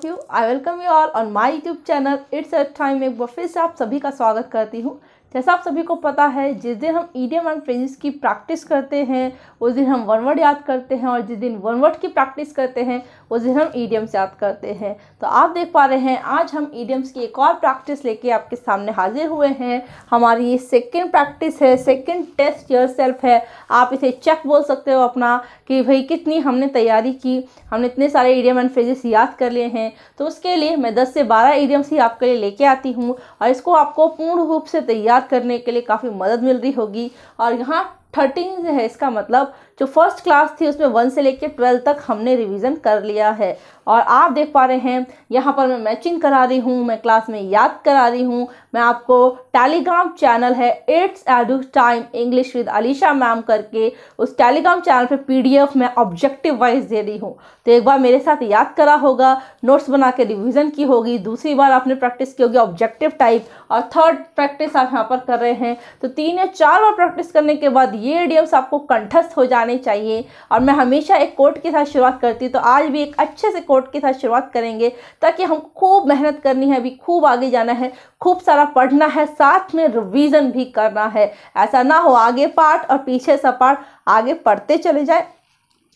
of you I welcome you all on my YouTube channel it's a time एक बार फिर से आप सभी का स्वागत करती हूँ जैसा आप सभी को पता है जिस दिन हम ईडियम एंड फ्रेजेस की प्रैक्टिस करते हैं उस दिन हम वन वर्ड याद करते हैं और जिस दिन वन वर्ड की प्रैक्टिस करते हैं उस दिन हम ईडियम्स e याद करते हैं तो आप देख पा रहे हैं आज हम ईडियम्स e की एक और प्रैक्टिस लेके आपके सामने हाजिर हुए हैं हमारी ये सेकेंड प्रैक्टिस है सेकेंड टेस्ट योर सेल्फ है आप इसे चेक बोल सकते हो अपना कि भाई कितनी हमने तैयारी की हमने इतने सारे ईडियम एंड फ्रेजेस याद कर लिए हैं तो उसके लिए मैं दस से बारह ईडियम्स e ही आपके लिए लेके आती हूँ और इसको आपको पूर्ण रूप से तैयार करने के लिए काफ़ी मदद मिल रही होगी और यहाँ थर्टीन है इसका मतलब जो फर्स्ट क्लास थी उसमें वन से लेकर ट्वेल्व तक हमने रिवीजन कर लिया है और आप देख पा रहे हैं यहाँ पर मैं मैचिंग करा रही हूँ मैं क्लास में याद करा रही हूँ मैं आपको टेलीग्राम चैनल है it's edu time English with Alisha ma'am करके उस टेलीग्राम चैनल पे पीडीएफ मैं ऑब्जेक्टिव वाइज दे रही हूँ तो एक बार मेरे साथ याद करा होगा नोट्स बना के रिविज़न की होगी दूसरी बार आपने प्रैक्टिस की होगी ऑब्जेक्टिव टाइप और थर्ड प्रैक्टिस आप यहाँ पर कर रहे हैं तो तीन या चार बार प्रैक्टिस करने के बाद ये एडियम्स आपको कंठस्थ हो जाने चाहिए और मैं हमेशा एक कोट के साथ शुरुआत करती हूँ तो आज भी एक अच्छे से कोट के साथ शुरुआत करेंगे ताकि हम खूब मेहनत करनी है अभी खूब आगे जाना है खूब सारा पढ़ना है साथ में रिविज़न भी करना है ऐसा ना हो आगे पार्ट और पीछे सा पार्ट आगे पढ़ते चले जाए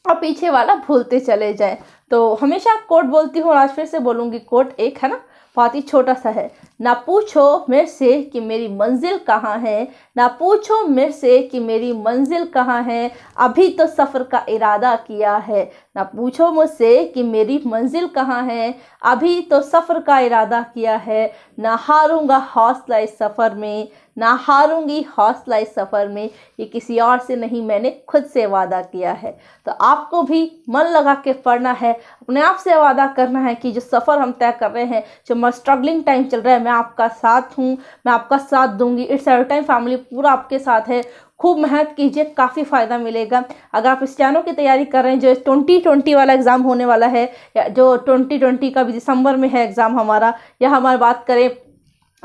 और पीछे वाला भूलते चले जाए तो हमेशा कोट बोलती हूँ आज फिर से बोलूँगी कोट एक है ना बहुत ही छोटा सा है ना पूछो मेरे से कि मेरी मंजिल कहाँ है ना पूछो मेरे से कि मेरी मंजिल कहाँ है अभी तो सफ़र का इरादा किया है ना पूछो मुझसे कि मेरी मंजिल कहाँ है अभी तो सफ़र का इरादा किया है ना हारूंगा हौसला इस सफ़र में ना हारूंगी हौसला इस सफ़र में ये किसी और से नहीं मैंने खुद से वादा किया है तो आपको भी मन लगा के पढ़ना है अपने आप से वादा करना है कि जो सफ़र हम तय कर रहे हैं जो स्ट्रगलिंग टाइम चल रहा है मैं आपका साथ हूँ मैं आपका साथ दूंगी इट्स एवर टाइम फैमिली पूरा आपके साथ है खूब मेहनत कीजिए काफ़ी फ़ायदा मिलेगा अगर आप स्टैनो की तैयारी कर रहे हैं जो ट्वेंटी ट्वेंटी वाला एग्ज़ाम होने वाला है या जो ट्वेंटी ट्वेंटी का भी दिसंबर में है एग्ज़ाम हमारा या हमारे बात करें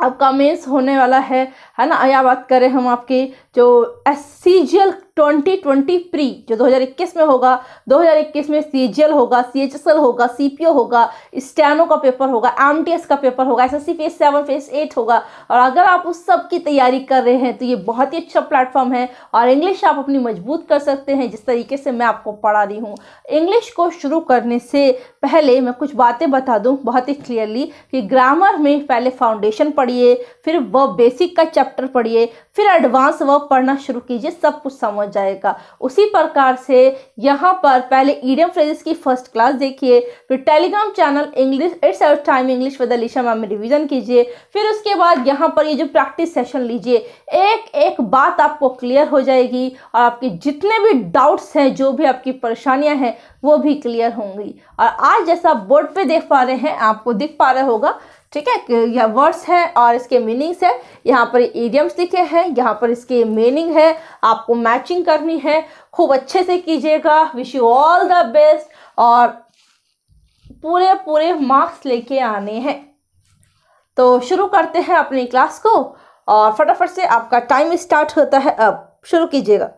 आपका मेंस होने वाला है है ना या बात करें हम आपकी जो S C G L twenty twenty pre जो 2021 में होगा 2021 में सी जी एल होगा सी एच एस एल होगा सी पी ओ होगा स्टैनो का पेपर होगा एम टी एस का पेपर होगा S S C phase seven phase eight होगा और अगर आप उस सब की तैयारी कर रहे हैं तो ये बहुत ही अच्छा प्लेटफॉर्म है और इंग्लिश आप अपनी मजबूत कर सकते हैं जिस तरीके से मैं आपको पढ़ा रही हूँ इंग्लिश को शुरू करने से पहले मैं कुछ बातें बता दूँ बहुत ही क्लियरली कि ग्रामर में पहले फाउंडेशन पढ़िए फिर वह बेसिक का चैप्टर पढ़िए फिर एडवांस वर्ब पढ़ना शुरू कीजिए सब कुछ समझ जाएगा उसी प्रकार से यहाँ पर पहले ईडियम e फ्रेजेस की फर्स्ट क्लास देखिए फिर Telegram channel English it's our time English with Alisha ma'am revision कीजिए फिर उसके बाद यहाँ पर ये जो प्रैक्टिस सेशन लीजिए एक एक बात आपको क्लियर हो जाएगी और आपके जितने भी डाउट्स हैं जो भी आपकी परेशानियाँ हैं वो भी क्लियर होंगी और आज जैसा बोर्ड पे देख पा रहे हैं आपको दिख पा रहा होगा ठीक है यह वर्ड्स है और इसके मीनिंग्स है यहाँ पर ईडियम्स लिखे हैं यहाँ पर इसके मीनिंग है आपको मैचिंग करनी है खूब अच्छे से कीजिएगा wish you all the best और पूरे पूरे मार्क्स लेके आने हैं तो शुरू करते हैं अपनी क्लास को और फटाफट से आपका टाइम स्टार्ट होता है अब शुरू कीजिएगा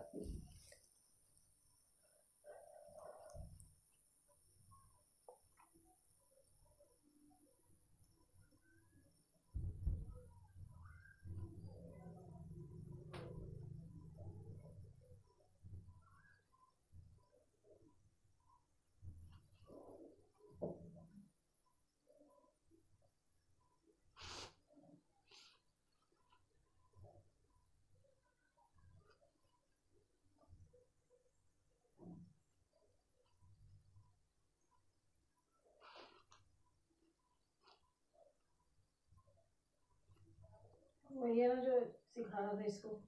भैया ने जो सिखाया था इसको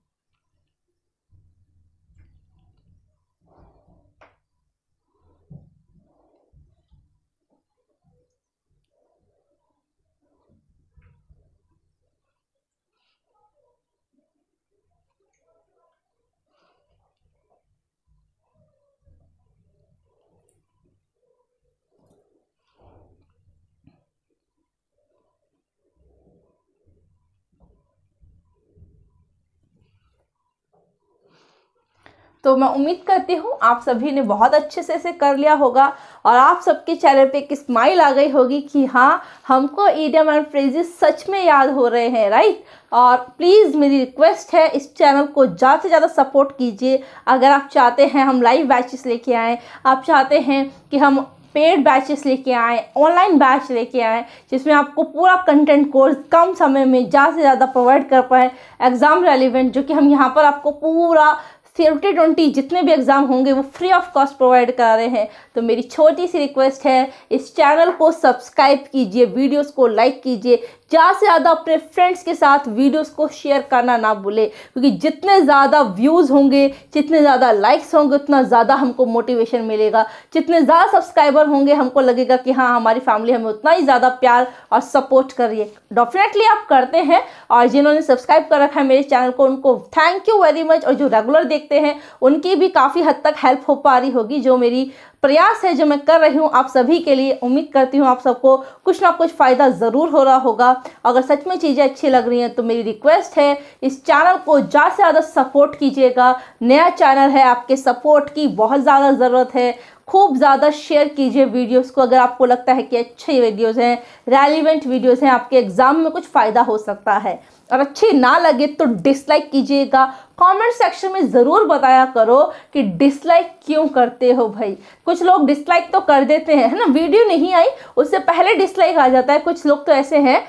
तो मैं उम्मीद करती हूँ आप सभी ने बहुत अच्छे से इसे कर लिया होगा और आप सबके चेहरे पे एक स्माइल आ गई होगी कि हाँ हमको ईडियम एंड फ्रेजेस सच में याद हो रहे हैं राइट और प्लीज़ मेरी रिक्वेस्ट है इस चैनल को ज़्यादा से ज़्यादा सपोर्ट कीजिए अगर आप चाहते हैं हम लाइव बैचेस लेके आएँ आप चाहते हैं कि हम पेड बैचेस लेके आएँ ऑनलाइन बैच लेके आए जिसमें आपको पूरा कंटेंट कोर्स कम समय में ज़्यादा से ज़्यादा प्रोवाइड कर पाएँ एग्ज़ाम रेलिवेंट जो कि हम यहाँ पर आपको पूरा सेफ्टी ट्वेंटी जितने भी एग्ज़ाम होंगे वो फ्री ऑफ कॉस्ट प्रोवाइड करा रहे हैं तो मेरी छोटी सी रिक्वेस्ट है इस चैनल को सब्सक्राइब कीजिए वीडियोस को लाइक कीजिए ज़्यादा से ज़्यादा अपने फ्रेंड्स के साथ वीडियोस को शेयर करना ना भूले क्योंकि जितने ज़्यादा व्यूज़ होंगे जितने ज़्यादा लाइक्स होंगे उतना ज़्यादा हमको मोटिवेशन मिलेगा जितने ज़्यादा सब्सक्राइबर होंगे हमको लगेगा कि हाँ हमारी फैमिली हमें उतना ही ज़्यादा प्यार और सपोर्ट कर रही है डेफिनेटली आप करते हैं और जिन्होंने सब्सक्राइब कर रखा है मेरे चैनल को उनको थैंक यू वेरी मच और जो रेगुलर देखते हैं उनकी भी काफ़ी हद तक हेल्प हो पा रही होगी जो मेरी प्रयास है जो मैं कर रही हूँ आप सभी के लिए उम्मीद करती हूँ आप सबको कुछ ना कुछ फ़ायदा ज़रूर हो रहा होगा अगर सच में चीज़ें अच्छी लग रही हैं तो मेरी रिक्वेस्ट है इस चैनल को ज़्यादा से ज़्यादा सपोर्ट कीजिएगा नया चैनल है आपके सपोर्ट की बहुत ज़्यादा ज़रूरत है खूब ज़्यादा शेयर कीजिए वीडियोस को अगर आपको लगता है कि अच्छे वीडियोस हैं रेलिवेंट वीडियोस हैं आपके एग्ज़ाम में कुछ फ़ायदा हो सकता है और अच्छी ना लगे तो डिसलाइक कीजिएगा कमेंट सेक्शन में ज़रूर बताया करो कि डिसलाइक क्यों करते हो भाई कुछ लोग डिसलाइक तो कर देते हैं है ना वीडियो नहीं आई उससे पहले डिसलाइक आ जाता है कुछ लोग तो ऐसे हैं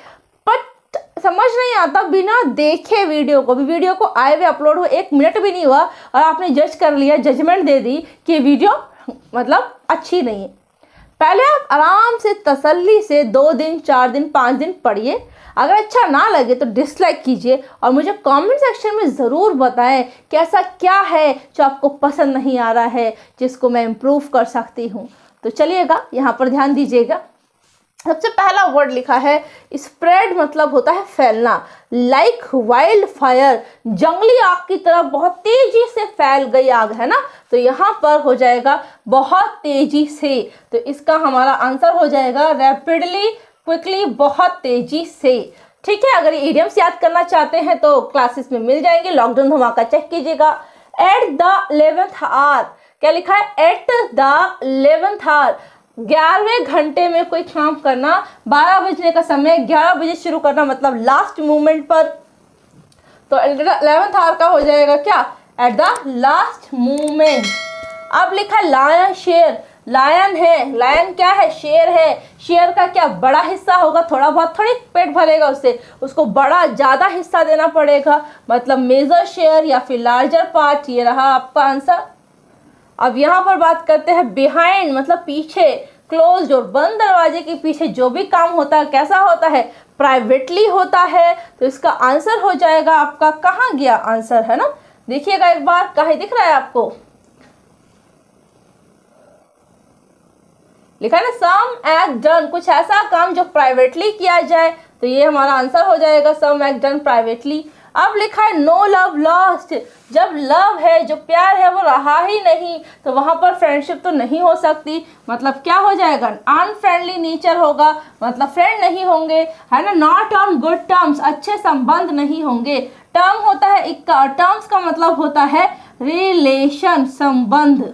बट समझ नहीं आता बिना देखे वीडियो को भी वीडियो को आए हुए अपलोड हो एक मिनट भी नहीं हुआ और आपने जज कर लिया जजमेंट दे दी कि वीडियो मतलब अच्छी नहीं है पहले आप आराम से तसल्ली से दो दिन चार दिन पाँच दिन पढ़िए अगर अच्छा ना लगे तो डिसलाइक कीजिए और मुझे कमेंट सेक्शन में ज़रूर बताएं कि ऐसा क्या है जो आपको पसंद नहीं आ रहा है जिसको मैं इम्प्रूव कर सकती हूँ तो चलिएगा यहाँ पर ध्यान दीजिएगा सबसे पहला वर्ड लिखा है स्प्रेड मतलब होता है फैलना लाइक वाइल्ड फायर जंगली आग की तरह बहुत तेजी से फैल गई आग है ना तो यहाँ पर हो जाएगा बहुत तेजी से तो इसका हमारा आंसर हो जाएगा रैपिडली क्विकली बहुत तेजी से ठीक है अगर ईडियम्स याद करना चाहते हैं तो क्लासेस में मिल जाएंगे लॉकडाउन धमाका चेक कीजिएगा एट द इलेवेंथ आर क्या लिखा है एट द इलेवेंथ आर ग्यारहवें घंटे में कोई काम करना बारह बजने का समय ग्यारह बजे शुरू करना मतलब लास्ट मोमेंट पर तो एलेवेंथ आवर का हो जाएगा क्या एट द लास्ट मोमेंट अब लिखा लायन शेर लायन है लायन क्या है शेर है शेर का क्या बड़ा हिस्सा होगा थोड़ा बहुत थोड़ी पेट भरेगा उससे उसको बड़ा ज़्यादा हिस्सा देना पड़ेगा मतलब मेजर शेयर या फिर लार्जर पार्ट ये रहा आपका आंसर अब यहाँ पर बात करते हैं बिहाइंड मतलब पीछे क्लोज और बंद दरवाजे के पीछे जो भी काम होता है कैसा होता है प्राइवेटली होता है तो इसका आंसर हो जाएगा आपका कहाँ गया आंसर है ना देखिएगा एक बार कहा दिख रहा है आपको लिखा है ना सम एक्ट डन कुछ ऐसा काम जो प्राइवेटली किया जाए तो ये हमारा आंसर हो जाएगा सम एक्ट डन प्राइवेटली अब लिखा है नो लव लॉस्ट जब लव है जो प्यार है वो रहा ही नहीं तो वहाँ पर फ्रेंडशिप तो नहीं हो सकती मतलब क्या हो जाएगा अनफ्रेंडली नेचर होगा मतलब फ्रेंड नहीं होंगे है ना नॉट ऑन गुड टर्म्स अच्छे संबंध नहीं होंगे टर्म होता है इक्का टर्म्स का मतलब होता है रिलेशन संबंध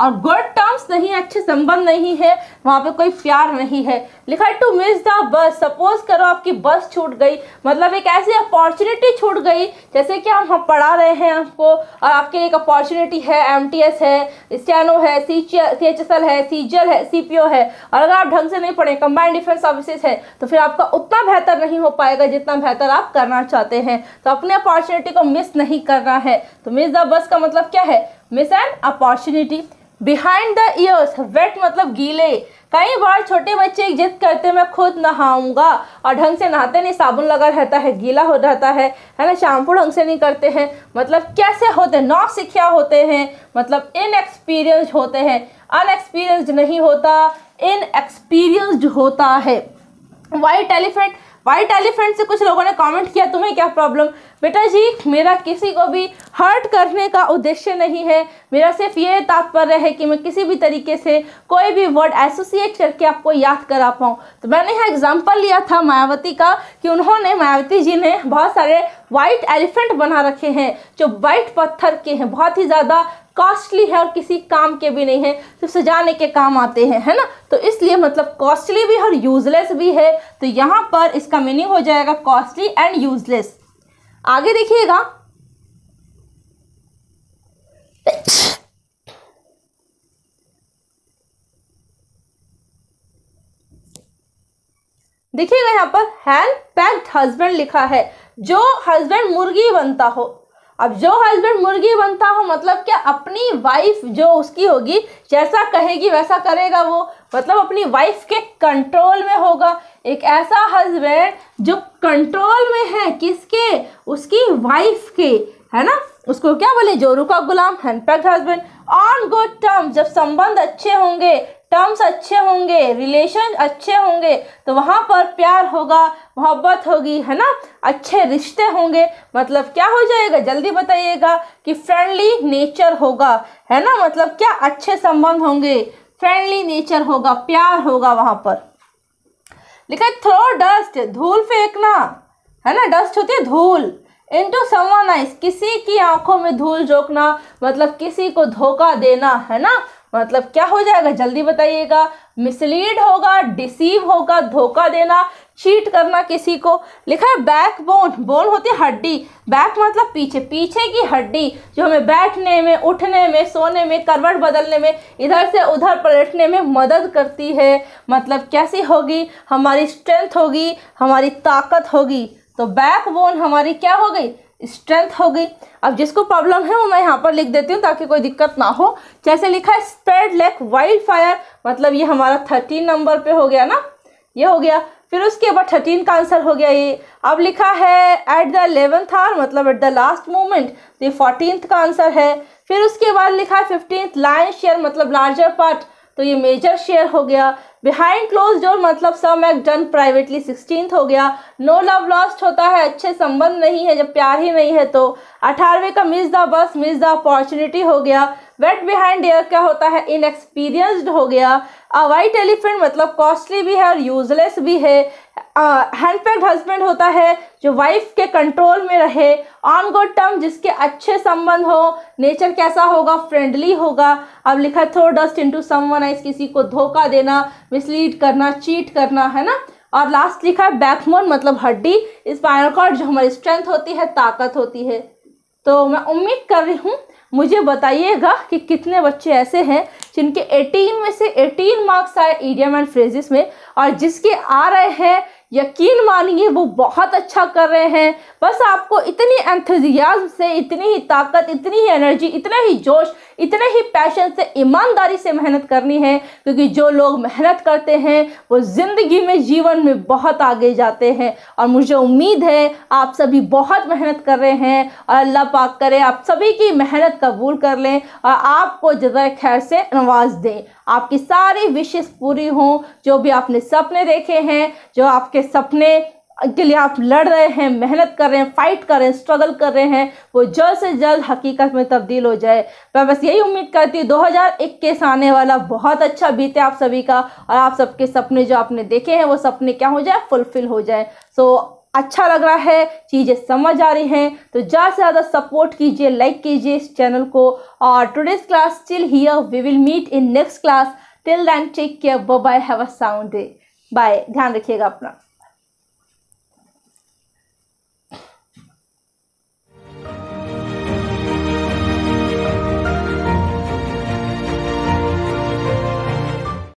और गुड टर्म्स नहीं अच्छे संबंध नहीं है वहाँ पे कोई प्यार नहीं है लिखा टू मिस द बस सपोज करो आपकी बस छूट गई मतलब एक ऐसी अपॉर्चुनिटी छूट गई जैसे कि हम हम पढ़ा रहे हैं आपको और आपके लिए एक अपॉर्चुनिटी है एम है स्टैनो है सी एच एस एल है सी है सी है और अगर आप ढंग से नहीं पढ़े कंबाइंड डिफेंस सर्विसेज है तो फिर आपका उतना बेहतर नहीं हो पाएगा जितना बेहतर आप करना चाहते हैं तो अपने अपॉर्चुनिटी को मिस नहीं करना है तो मिस द बस का मतलब क्या है miss an opportunity behind the years wet मतलब गीले कई बार छोटे बच्चे जिद करते मैं खुद नहाऊंगा और ढंग से नहाते नहीं साबुन लगा रहता है गीला हो जाता है है ना शैम्पू ढंग से नहीं करते हैं मतलब कैसे होते नौ सिखिया होते हैं मतलब इनएक्सपीरियंस्ड होते हैं अनएक्सपीरियंस नहीं होता इनएक्सपीरियंस होता है वाइट एलिफेंट वाइट एलिफेंट से कुछ लोगों ने कमेंट किया तुम्हें क्या प्रॉब्लम बेटा जी मेरा किसी को भी हर्ट करने का उद्देश्य नहीं है मेरा सिर्फ ये तात्पर्य है कि मैं किसी भी तरीके से कोई भी वर्ड एसोसिएट करके आपको याद करा पाऊँ तो मैंने यहाँ एग्जाम्पल लिया था मायावती का कि उन्होंने मायावती जी ने बहुत सारे वाइट एलिफेंट बना रखे हैं जो वाइट पत्थर के हैं बहुत ही ज़्यादा कॉस्टली है और किसी काम के भी नहीं है सिर्फ सजाने के काम आते हैं है ना तो इसलिए मतलब कॉस्टली भी है और यूजलेस भी है तो यहाँ पर इसका मीनिंग हो जाएगा कॉस्टली एंड यूजलेस आगे देखिएगा देखिएगा यहाँ पर हैंड पैक्ड हस्बैंड लिखा है जो हस्बैंड मुर्गी बनता हो अब जो हस्बैंड मुर्गी बनता हो मतलब क्या अपनी वाइफ जो उसकी होगी जैसा कहेगी वैसा करेगा वो मतलब अपनी वाइफ के कंट्रोल में होगा एक ऐसा हस्बैंड जो कंट्रोल में है किसके उसकी वाइफ के है ना उसको क्या बोले जोरू का गुलाम henpecked husband on good term जब संबंध अच्छे होंगे टर्म्स अच्छे होंगे रिलेशन अच्छे होंगे तो वहाँ पर प्यार होगा मोहब्बत होगी है ना अच्छे रिश्ते होंगे मतलब क्या हो जाएगा जल्दी बताइएगा कि फ्रेंडली नेचर होगा है ना मतलब क्या अच्छे संबंध होंगे फ्रेंडली नेचर होगा प्यार होगा वहाँ पर लिखा थ्रो डस्ट धूल फेंकना है ना डस्ट होती है धूल इन टू आइस किसी की आंखों में धूल झोंकना मतलब किसी को धोखा देना है ना मतलब क्या हो जाएगा जल्दी बताइएगा मिसलीड होगा डिसीव होगा धोखा देना चीट करना किसी को लिखा है बैक बोन बोन होती है हड्डी बैक मतलब पीछे पीछे की हड्डी जो हमें बैठने में उठने में सोने में करवट बदलने में इधर से उधर पलटने में मदद करती है मतलब कैसी होगी हमारी स्ट्रेंथ होगी हमारी ताकत होगी तो बैक बोन हमारी क्या हो गई स्ट्रेंथ हो गई अब जिसको प्रॉब्लम है वो मैं यहाँ पर लिख देती हूँ ताकि कोई दिक्कत ना हो जैसे लिखा है स्प्रेड लेक वाइल्ड फायर मतलब ये हमारा थर्टीन नंबर पे हो गया ना ये हो गया फिर उसके बाद थर्टीन का आंसर हो गया ये अब लिखा है एट द एलेवेंथ आर मतलब एट द लास्ट मोमेंट तो ये फोर्टीनथ का आंसर है फिर उसके बाद लिखा है फिफ्टीन लाइन शेयर मतलब लार्जर पार्ट तो ये मेजर शेयर हो गया बिहाइंड क्लोज डोर मतलब some act done privately sixteen हो गया नो लव लॉस्ट होता है अच्छे संबंध नहीं है जब प्यार ही नहीं है तो अठारहवें का miss the bus miss the opportunity हो गया वेट बिहाइंड एयर क्या होता है इनएक्सपीरियंसड हो गया अ वाइट एलिफेंट मतलब कॉस्टली भी है और यूजलेस भी है हैंडपैक्ड हस्बैंड होता है जो वाइफ के कंट्रोल में रहे ऑन गुड टर्म जिसके अच्छे संबंध हो नेचर कैसा होगा फ्रेंडली होगा अब लिखा throw dust into someone eyes किसी को धोखा देना मिसलीड करना चीट करना है ना और लास्ट लिखा है बैकबोन मतलब हड्डी स्पाइनल कॉर्ड जो हमारी स्ट्रेंथ होती है ताकत होती है तो मैं उम्मीद कर रही हूँ मुझे बताइएगा कि कितने बच्चे ऐसे हैं जिनके 18 में से 18 मार्क्स आए ईडियम एंड फ्रेजेस में और जिसके आ रहे हैं यकीन मानिए वो बहुत अच्छा कर रहे हैं बस आपको इतनी एंथजियाज से इतनी ही ताकत इतनी ही एनर्जी इतना ही जोश इतने ही पैशन से ईमानदारी से मेहनत करनी है क्योंकि जो लोग मेहनत करते हैं वो ज़िंदगी में जीवन में बहुत आगे जाते हैं और मुझे उम्मीद है आप सभी बहुत मेहनत कर रहे हैं और अल्लाह पाक करे आप सभी की मेहनत कबूल कर लें और आपको जदा खैर से नवाज दें आपकी सारी विशेष पूरी हों जो भी आपने सपने देखे हैं जो आपके सपने के लिए आप लड़ रहे हैं मेहनत कर रहे हैं फाइट कर रहे हैं स्ट्रगल कर रहे हैं वो जल्द से जल्द हकीकत में तब्दील हो जाए मैं बस यही उम्मीद करती हूँ 2021 आने वाला बहुत अच्छा बीते आप सभी का और आप सबके सपने जो आपने देखे हैं वो सपने क्या हो जाए फुलफिल हो जाए सो so, अच्छा लग रहा है चीज़ें समझ आ रही हैं तो ज़्यादा से ज़्यादा सपोर्ट कीजिए लाइक कीजिए इस चैनल को और today's class till here we will meet in next class till then take care bye have a sound day bye ध्यान रखिएगा अपना